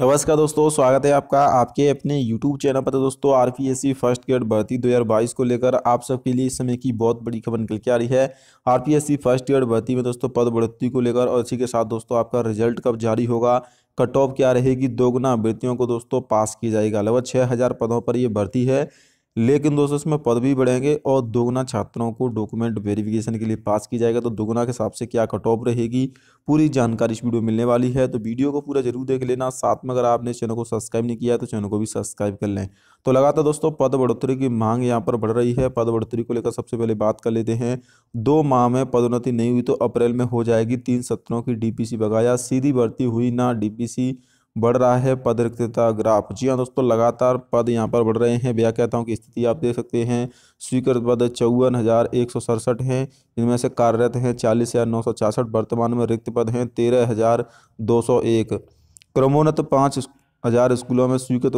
नमस्कार दोस्तों स्वागत है आपका आपके अपने YouTube चैनल पर तो दोस्तों R P S C first grade भर्ती 2022 को लेकर आप सबके लिए इस समय की बहुत बड़ी खबर निकल के आ रही है R P S C first grade भर्ती में दोस्तों पद बढ़ोतरी को लेकर और इसी के साथ दोस्तों आपका रिजल्ट कब जारी होगा कट ऑफ क्या रहेगी दोगुना अभ्यर्थियों को दोस्तों पास किया जाएगा लगभग छः पदों पर यह भर्ती है लेकिन दोस्तों इसमें पद भी बढ़ेंगे और दोगुना छात्रों को डॉक्यूमेंट वेरिफिकेशन के लिए पास किया जाएगा तो दोगुना के हिसाब से क्या कट ऑफ रहेगी पूरी जानकारी इस वीडियो में मिलने वाली है तो वीडियो को पूरा जरूर देख लेना साथ में अगर आपने चैनल को सब्सक्राइब नहीं किया तो चैनल को भी सब्सक्राइब कर लें तो लगातार दोस्तों पद बढ़ोतरी की मांग यहाँ पर बढ़ रही है पद बढ़ोतरी को लेकर सबसे पहले बात कर लेते हैं दो माह में पदोन्नति नहीं हुई तो अप्रैल में हो जाएगी तीन सत्रों की डीपीसी बगाया सीधी बढ़ती हुई ना डीपीसी बढ़ रहा है पद रिक्तता ग्राफ जी हाँ दोस्तों लगातार पद यहाँ पर बढ़ रहे हैं व्याख्याताओं की स्थिति आप देख सकते हैं स्वीकृत पद चौवन हज़ार एक सौ सड़सठ हैं इनमें से कार्यरत हैं चालीस हज़ार नौ सौ छियासठ वर्तमान में रिक्त पद हैं तेरह हज़ार दो सौ एक क्रमोन्नत पाँच हज़ार स्कूलों में स्वीकृत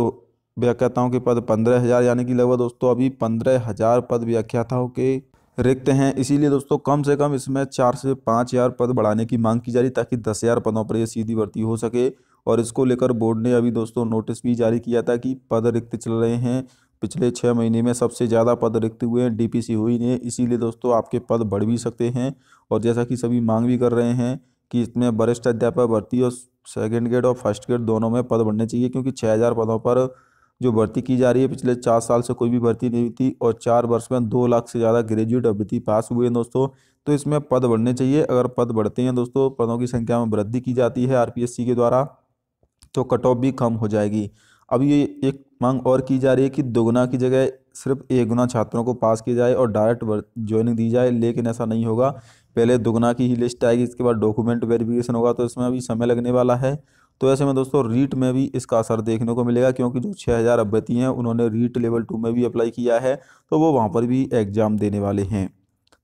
व्याख्याताओं के पद पंद्रह हज़ार यानी कि लगभग दोस्तों अभी पंद्रह हज़ार पद व्याख्याताओं के रिक्त हैं इसीलिए दोस्तों कम से कम इसमें चार से पाँच हज़ार पद बढ़ाने की मांग की जा रही ताकि दस हज़ार पदों पर यह सीधी भर्ती हो सके और इसको लेकर बोर्ड ने अभी दोस्तों नोटिस भी जारी किया था कि पद रिक्त चल रहे हैं पिछले छः महीने में सबसे ज़्यादा पद रिक्त हुए हैं डी पी हुई ने इसीलिए दोस्तों आपके पद बढ़ भी सकते हैं और जैसा कि सभी मांग भी कर रहे हैं कि इसमें वरिष्ठ अध्यापक भर्ती और सेकेंड ग्रेड और फर्स्ट ग्रेड दोनों में पद बढ़ने चाहिए क्योंकि छः हज़ार पदों पर जो भर्ती की जा रही है पिछले चार साल से कोई भी भर्ती नहीं हुई थी और चार वर्ष में दो लाख से ज़्यादा ग्रेजुएट अभ्यर्थी पास हुए हैं दोस्तों तो इसमें पद बढ़ने चाहिए अगर पद बढ़ते हैं दोस्तों पदों की संख्या में वृद्धि की जाती है आरपीएससी के द्वारा तो कट ऑफ भी कम हो जाएगी अब ये एक मांग और की जा रही है कि दोगुना की जगह सिर्फ एक गुना छात्रों को पास किया जाए और डायरेक्ट ज्वाइनिंग दी जाए लेकिन ऐसा नहीं होगा पहले दोगुना की ही लिस्ट आएगी इसके बाद डॉक्यूमेंट वेरिफिकेशन होगा तो इसमें अभी समय लगने वाला है तो ऐसे में दोस्तों रीट में भी इसका असर देखने को मिलेगा क्योंकि जो छः हज़ार अभ्यर्थी हैं उन्होंने रीट लेवल टू में भी अप्लाई किया है तो वो वहाँ पर भी एग्ज़ाम देने वाले हैं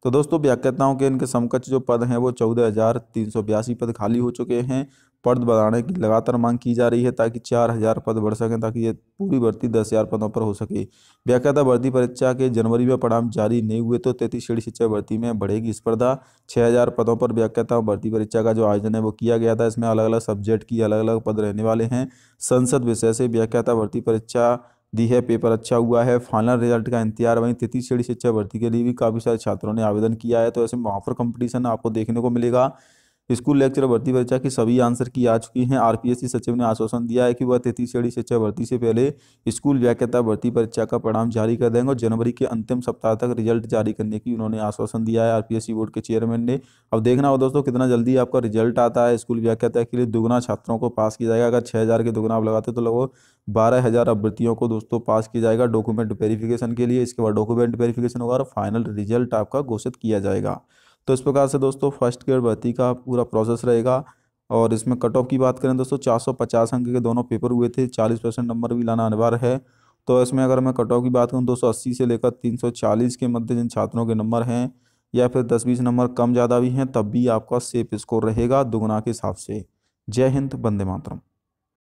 तो दोस्तों व्याख्याताओं के इनके समकक्ष जो पद हैं वो चौदह हज़ार तीन सौ बयासी पद खाली हो चुके हैं पद बढ़ाने की लगातार मांग की जा रही है ताकि चार हजार पद बढ़ सकें ताकि ये पूरी भर्ती दस हजार पदों पर हो सके व्याख्याता भर्ती परीक्षा के जनवरी में परिणाम जारी नहीं हुए तो तैतीस श्रेणी शिक्षा भर्ती में बढ़ेगी स्पर्धा छः हजार पदों पर व्याख्याता भर्ती परीक्षा का जो आयोजन है वो किया गया था इसमें अलग अलग सब्जेक्ट की अलग अलग पद रहने वाले हैं संसद विषय से व्याख्याता भर्ती परीक्षा दी है पेपर अच्छा हुआ है फाइनल रिजल्ट का इंतजार वहीं तृतीय श्रेणी शिक्षा भर्ती के लिए भी काफ़ी सारे छात्रों ने आवेदन किया है तो ऐसे वहाँ पर कंपटीशन आपको देखने को मिलेगा स्कूल लेक्चर भर्ती परीक्षा की सभी आंसर की आ चुकी हैं आरपीएससी सचिव ने आश्वासन दिया है कि वह तैतीस श्रेणी शिक्षा भर्ती से पहले स्कूल व्याख्यता भर्ती परीक्षा का परिणाम जारी कर देंगे और जनवरी के अंतिम सप्ताह तक रिजल्ट जारी करने की उन्होंने आश्वासन दिया है आरपीएससी बोर्ड के चेयरमैन ने अब देखना हो दोस्तों कितना जल्दी आपका रिजल्ट आता है स्कूल व्याख्याता के लिए दुगुना छात्रों को पास किया जाएगा अगर छः के दुगुना आप लगाते तो लगभग बारह हज़ार अभ्यर्थियों को दोस्तों पास किया जाएगा डॉक्यूमेंट वेरिफिकेशन के लिए इसके बाद डॉक्यूमेंट वेरिफिकेशन होगा और फाइनल रिजल्ट आपका घोषित किया जाएगा तो इस प्रकार से दोस्तों फर्स्ट ईयर भर्ती का पूरा प्रोसेस रहेगा और इसमें कट ऑफ की बात करें दोस्तों चार अंक के दोनों पेपर हुए थे चालीस परसेंट नंबर भी लाना अनिवार्य है तो इसमें अगर मैं कट ऑफ की बात करूँ दो से लेकर तीन के मध्य जिन छात्रों के नंबर हैं या फिर 10-20 नंबर कम ज़्यादा भी हैं तब भी आपका सेफ स्कोर रहेगा दुगुना के हिसाब से जय हिंद बंदे मातरम